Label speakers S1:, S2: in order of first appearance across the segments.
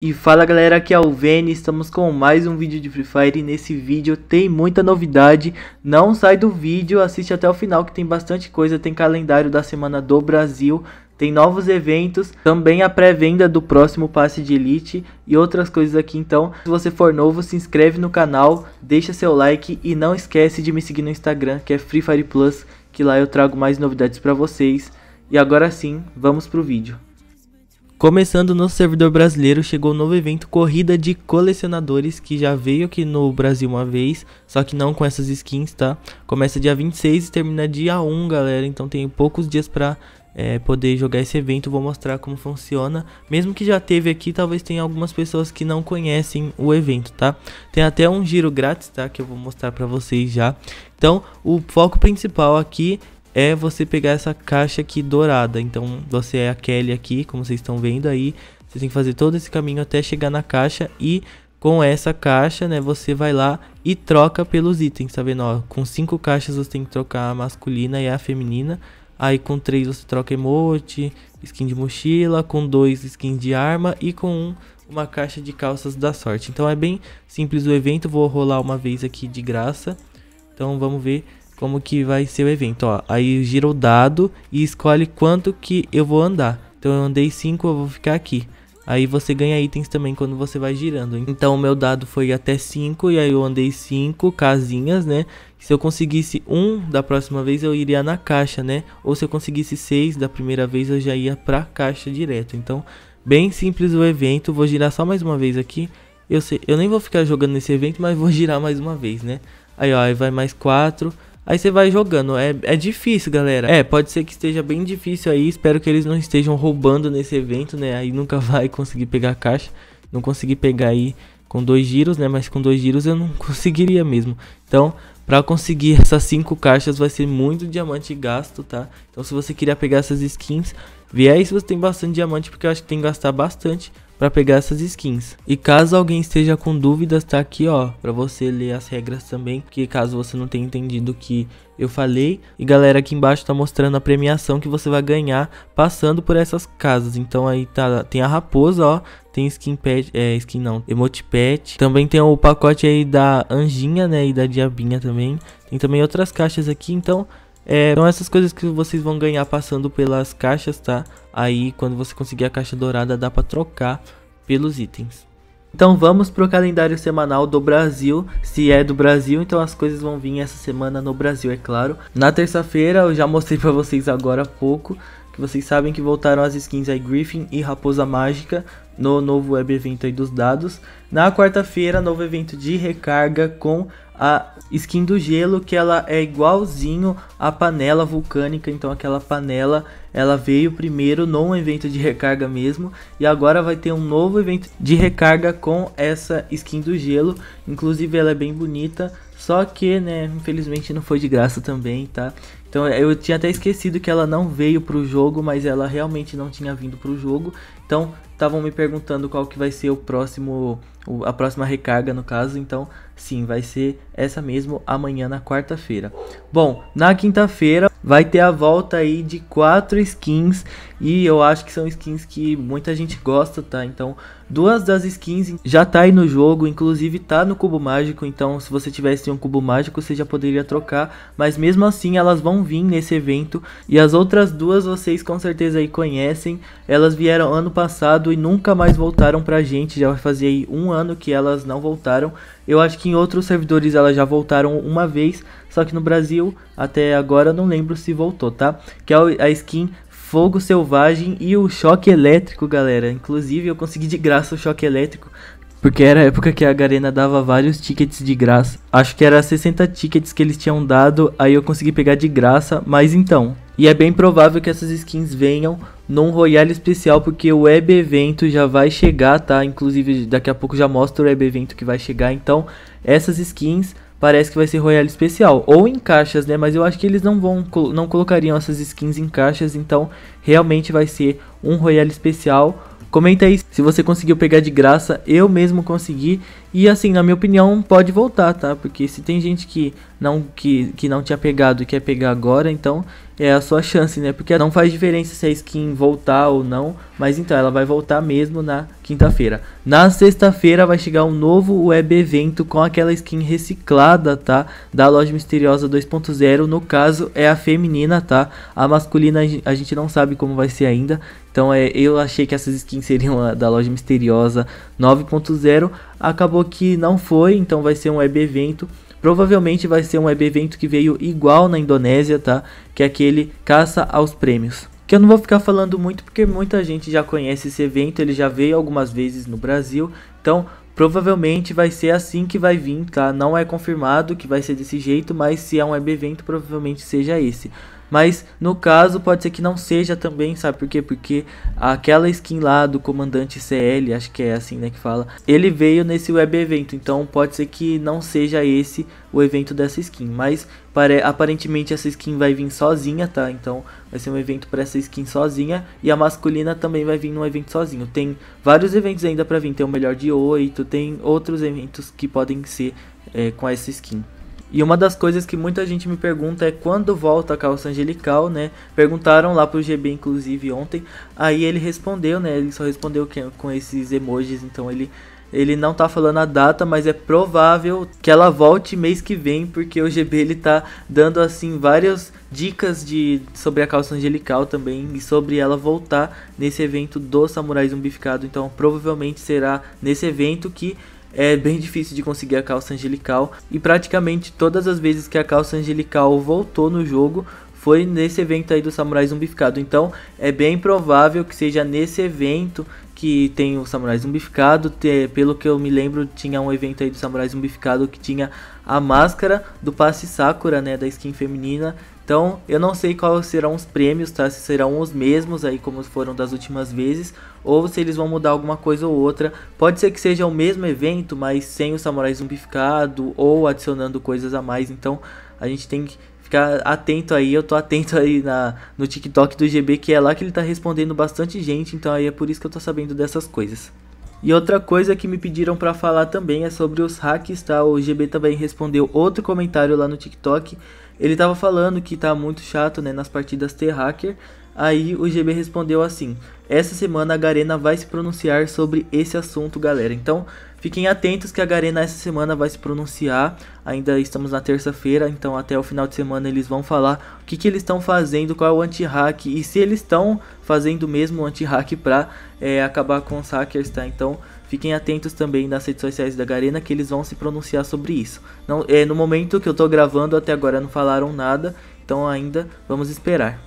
S1: E fala galera, aqui é o Vene, estamos com mais um vídeo de Free Fire e nesse vídeo tem muita novidade, não sai do vídeo, assiste até o final que tem bastante coisa, tem calendário da semana do Brasil, tem novos eventos, também a pré-venda do próximo passe de elite e outras coisas aqui então. Se você for novo, se inscreve no canal, deixa seu like e não esquece de me seguir no Instagram que é Free Fire Plus, que lá eu trago mais novidades para vocês. E agora sim, vamos pro vídeo. Começando no servidor brasileiro, chegou o um novo evento Corrida de Colecionadores, que já veio aqui no Brasil uma vez, só que não com essas skins, tá? Começa dia 26 e termina dia 1, galera, então tem poucos dias pra é, poder jogar esse evento, vou mostrar como funciona. Mesmo que já teve aqui, talvez tenha algumas pessoas que não conhecem o evento, tá? Tem até um giro grátis, tá? Que eu vou mostrar pra vocês já. Então, o foco principal aqui é você pegar essa caixa aqui dourada. Então você é a Kelly aqui, como vocês estão vendo aí. Você tem que fazer todo esse caminho até chegar na caixa e com essa caixa, né, você vai lá e troca pelos itens, tá vendo? Ó, com cinco caixas você tem que trocar a masculina e a feminina. Aí com três você troca emote, skin de mochila, com dois skin de arma e com um uma caixa de calças da sorte. Então é bem simples o evento, vou rolar uma vez aqui de graça. Então vamos ver como que vai ser o evento, ó. Aí gira o dado e escolhe quanto que eu vou andar. Então eu andei 5, eu vou ficar aqui. Aí você ganha itens também quando você vai girando. Então o meu dado foi até 5 e aí eu andei 5 casinhas, né? Se eu conseguisse um da próxima vez eu iria na caixa, né? Ou se eu conseguisse seis da primeira vez eu já ia pra caixa direto. Então, bem simples o evento. Vou girar só mais uma vez aqui. Eu, sei, eu nem vou ficar jogando nesse evento, mas vou girar mais uma vez, né? Aí ó, aí vai mais 4. Aí você vai jogando. É, é difícil, galera. É, pode ser que esteja bem difícil aí. Espero que eles não estejam roubando nesse evento, né? Aí nunca vai conseguir pegar a caixa. Não consegui pegar aí com dois giros, né? Mas com dois giros eu não conseguiria mesmo. Então, para conseguir essas cinco caixas vai ser muito diamante gasto, tá? Então, se você queria pegar essas skins, vê aí se você tem bastante diamante, porque eu acho que tem que gastar bastante para pegar essas skins. E caso alguém esteja com dúvidas, tá aqui ó, para você ler as regras também, que caso você não tenha entendido o que eu falei. E galera, aqui embaixo tá mostrando a premiação que você vai ganhar passando por essas casas. Então aí tá, tem a raposa, ó, tem skin pet, é, skin não, emote pet. Também tem o pacote aí da anjinha, né, e da diabinha também. Tem também outras caixas aqui, então é, então essas coisas que vocês vão ganhar passando pelas caixas, tá? Aí quando você conseguir a caixa dourada dá para trocar pelos itens. Então vamos pro calendário semanal do Brasil. Se é do Brasil, então as coisas vão vir essa semana no Brasil, é claro. Na terça-feira, eu já mostrei para vocês agora há pouco, que vocês sabem que voltaram as skins aí Griffin e Raposa Mágica no novo web evento aí dos dados. Na quarta-feira, novo evento de recarga com a skin do gelo que ela é igualzinho à panela vulcânica, então aquela panela ela veio primeiro num evento de recarga mesmo e agora vai ter um novo evento de recarga com essa skin do gelo, inclusive ela é bem bonita, só que, né, infelizmente não foi de graça também, tá? Então eu tinha até esquecido que ela não veio pro jogo, mas ela realmente não tinha vindo pro jogo. Então estavam me perguntando qual que vai ser o próximo a próxima recarga no caso, então sim, vai ser essa mesmo amanhã na quarta-feira. Bom, na quinta-feira vai ter a volta aí de quatro skins e eu acho que são skins que muita gente gosta, tá? Então, duas das skins já tá aí no jogo, inclusive tá no cubo mágico, então se você tivesse um cubo mágico, você já poderia trocar, mas mesmo assim elas vão vir nesse evento e as outras duas vocês com certeza aí conhecem. Elas vieram ano passado e nunca mais voltaram pra gente, já vai fazer aí um ano que elas não voltaram. Eu acho que em outros servidores elas já voltaram uma vez, só que no Brasil, até agora, não lembro se voltou, tá? Que é a skin Fogo Selvagem e o Choque Elétrico, galera. Inclusive, eu consegui de graça o Choque Elétrico. Porque era a época que a Garena dava vários tickets de graça. Acho que era 60 tickets que eles tinham dado, aí eu consegui pegar de graça, mas então. E é bem provável que essas skins venham num Royale especial, porque o Web Evento já vai chegar, tá? Inclusive, daqui a pouco já mostra o Web Evento que vai chegar. Então, essas skins parece que vai ser Royale especial, ou em caixas, né? Mas eu acho que eles não vão não colocariam essas skins em caixas, então realmente vai ser um Royale especial. Comenta aí se você conseguiu pegar de graça, eu mesmo consegui e assim, na minha opinião, pode voltar, tá? Porque se tem gente que não, que, que não tinha pegado e quer pegar agora, então é a sua chance, né? Porque não faz diferença se a skin voltar ou não. Mas então, ela vai voltar mesmo na quinta-feira. Na sexta-feira vai chegar um novo web evento com aquela skin reciclada, tá? Da loja misteriosa 2.0. No caso, é a feminina, tá? A masculina a gente não sabe como vai ser ainda. Então, é, eu achei que essas skins seriam da loja misteriosa 9.0 acabou que não foi, então vai ser um web evento. Provavelmente vai ser um web evento que veio igual na Indonésia, tá? Que é aquele caça aos prêmios. Que eu não vou ficar falando muito porque muita gente já conhece esse evento, ele já veio algumas vezes no Brasil. Então, provavelmente vai ser assim que vai vir, tá? Não é confirmado que vai ser desse jeito, mas se é um web evento, provavelmente seja esse. Mas no caso pode ser que não seja também, sabe por quê? Porque aquela skin lá do comandante CL, acho que é assim, né, que fala, ele veio nesse web evento, então pode ser que não seja esse o evento dessa skin, mas para, aparentemente essa skin vai vir sozinha, tá? Então vai ser um evento para essa skin sozinha e a masculina também vai vir num evento sozinho. Tem vários eventos ainda para vir, tem o melhor de 8, tem outros eventos que podem ser é, com essa skin. E uma das coisas que muita gente me pergunta é quando volta a calça angelical, né? Perguntaram lá pro GB, inclusive, ontem. Aí ele respondeu, né? Ele só respondeu que, com esses emojis, então ele. Ele não tá falando a data, mas é provável que ela volte mês que vem, porque o GB ele tá dando assim várias dicas de sobre a calça angelical também e sobre ela voltar nesse evento do Samurai Zumbificado. Então, provavelmente será nesse evento que é bem difícil de conseguir a calça angelical e praticamente todas as vezes que a calça angelical voltou no jogo foi nesse evento aí do Samurai Zumbificado. Então é bem provável que seja nesse evento que tem o Samurai Zumbificado. pelo que eu me lembro, tinha um evento aí do Samurai Zumbificado que tinha a máscara do Passe Sakura, né, da skin feminina. Então, eu não sei quais serão os prêmios, tá? Se serão os mesmos aí como foram das últimas vezes, ou se eles vão mudar alguma coisa ou outra. Pode ser que seja o mesmo evento, mas sem o samurai zumbificado ou adicionando coisas a mais. Então, a gente tem que ficar atento aí. Eu tô atento aí na, no TikTok do GB, que é lá que ele tá respondendo bastante gente. Então, aí é por isso que eu tô sabendo dessas coisas. E outra coisa que me pediram para falar também é sobre os hacks, tá? O GB também respondeu outro comentário lá no TikTok. Ele tava falando que tá muito chato, né, nas partidas ter hacker, Aí o GB respondeu assim: Essa semana a Garena vai se pronunciar sobre esse assunto, galera. Então fiquem atentos que a Garena essa semana vai se pronunciar. Ainda estamos na terça-feira, então até o final de semana eles vão falar o que, que eles estão fazendo, qual é o anti-hack e se eles estão fazendo mesmo o anti-hack para é, eh, acabar com os hackers, tá? Então Fiquem atentos também nas redes sociais da Garena que eles vão se pronunciar sobre isso. Não, é, no momento que eu tô gravando, até agora não falaram nada, então ainda vamos esperar.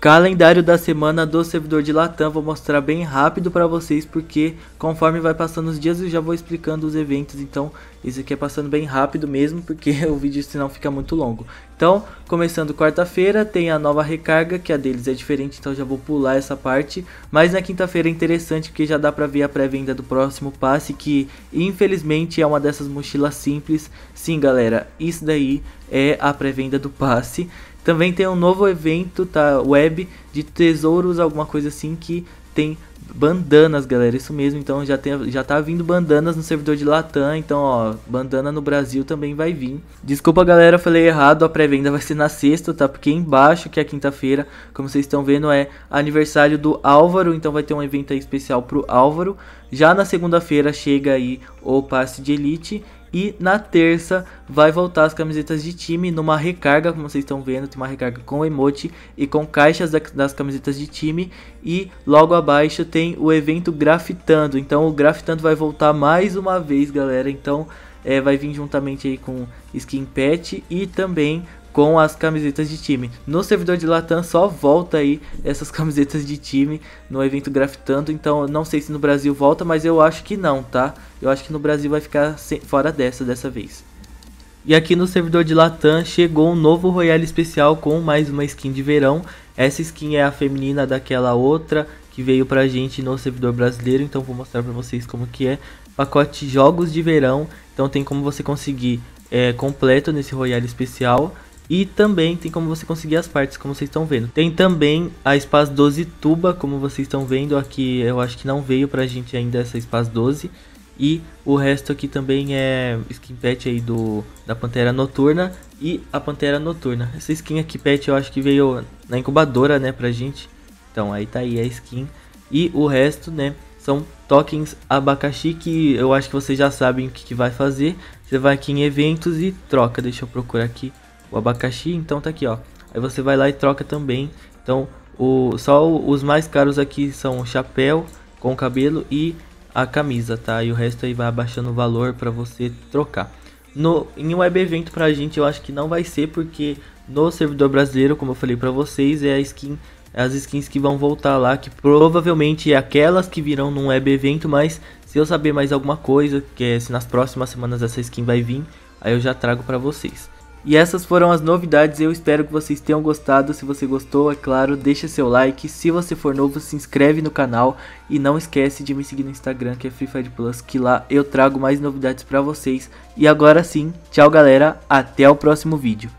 S1: Calendário da semana do servidor de Latam, vou mostrar bem rápido para vocês porque conforme vai passando os dias eu já vou explicando os eventos, então isso aqui é passando bem rápido mesmo porque o vídeo senão fica muito longo. Então, começando quarta-feira, tem a nova recarga, que a deles é diferente, então já vou pular essa parte, mas na quinta-feira é interessante porque já dá para ver a pré-venda do próximo passe que infelizmente é uma dessas mochilas simples. Sim, galera, isso daí é a pré-venda do passe. Também tem um novo evento, tá? Web de tesouros, alguma coisa assim que tem bandanas, galera. Isso mesmo. Então já tem, já tá vindo bandanas no servidor de Latam. Então, ó, bandana no Brasil também vai vir. Desculpa, galera, falei errado. A pré-venda vai ser na sexta, tá? Porque embaixo, que é quinta-feira, como vocês estão vendo, é aniversário do Álvaro. Então vai ter um evento aí especial pro Álvaro. Já na segunda-feira chega aí o passe de elite e na terça vai voltar as camisetas de time numa recarga, como vocês estão vendo, tem uma recarga com emote e com caixas das camisetas de time. E logo abaixo tem o evento Grafitando. Então o Grafitando vai voltar mais uma vez, galera. Então é, vai vir juntamente aí com skin pet e também com as camisetas de time. No servidor de Latam só volta aí essas camisetas de time no evento Graftando, então não sei se no Brasil volta, mas eu acho que não, tá? Eu acho que no Brasil vai ficar sem, fora dessa dessa vez. E aqui no servidor de Latam chegou um novo Royale especial com mais uma skin de verão. Essa skin é a feminina daquela outra que veio pra gente no servidor brasileiro, então vou mostrar pra vocês como que é. Pacote Jogos de Verão, então tem como você conseguir é, completo nesse Royale especial. E também tem como você conseguir as partes, como vocês estão vendo. Tem também a Espaço 12 Tuba, como vocês estão vendo aqui. Eu acho que não veio pra gente ainda essa Espaço 12. E o resto aqui também é skin pet aí do, da Pantera Noturna e a Pantera Noturna. Essa skin aqui pet eu acho que veio na incubadora, né, pra gente. Então aí tá aí a skin. E o resto, né, são tokens abacaxi que eu acho que vocês já sabem o que, que vai fazer. Você vai aqui em eventos e troca. Deixa eu procurar aqui o abacaxi, então tá aqui, ó. Aí você vai lá e troca também. Então, o, só os mais caros aqui são o chapéu com o cabelo e a camisa, tá? E o resto aí vai abaixando o valor para você trocar. No, em um web evento pra gente eu acho que não vai ser, porque no servidor brasileiro, como eu falei para vocês, é a skin é as skins que vão voltar lá, que provavelmente é aquelas que virão num web evento, mas se eu saber mais alguma coisa, que é, se nas próximas semanas essa skin vai vir, aí eu já trago para vocês. E essas foram as novidades, eu espero que vocês tenham gostado. Se você gostou, é claro, deixa seu like. Se você for novo, se inscreve no canal e não esquece de me seguir no Instagram, que é Free Fire Plus, que lá eu trago mais novidades para vocês. E agora sim, tchau galera, até o próximo vídeo.